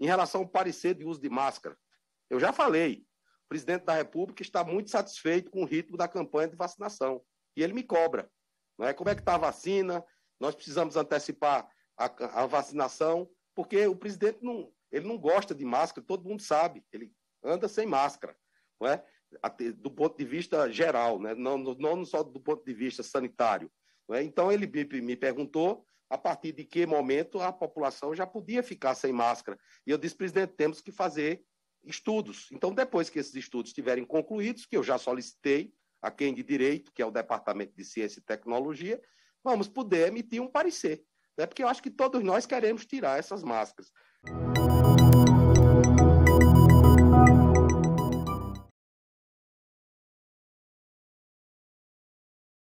Em relação ao parecer de uso de máscara, eu já falei, o presidente da República está muito satisfeito com o ritmo da campanha de vacinação. E ele me cobra. Não é? Como é que está a vacina? Nós precisamos antecipar a, a, vacinação, porque o presidente não, ele não gosta de máscara, todo mundo sabe, ele anda sem máscara, não é? do ponto de vista geral, né? não, não só do ponto de vista sanitário. Né? Então, ele me perguntou a partir de que momento a população já podia ficar sem máscara. E eu disse, presidente, temos que fazer estudos. Então, depois que esses estudos estiverem concluídos, que eu já solicitei a quem de direito, que é o Departamento de Ciência e Tecnologia, vamos poder emitir um parecer. Né? Porque eu acho que todos nós queremos tirar essas máscaras.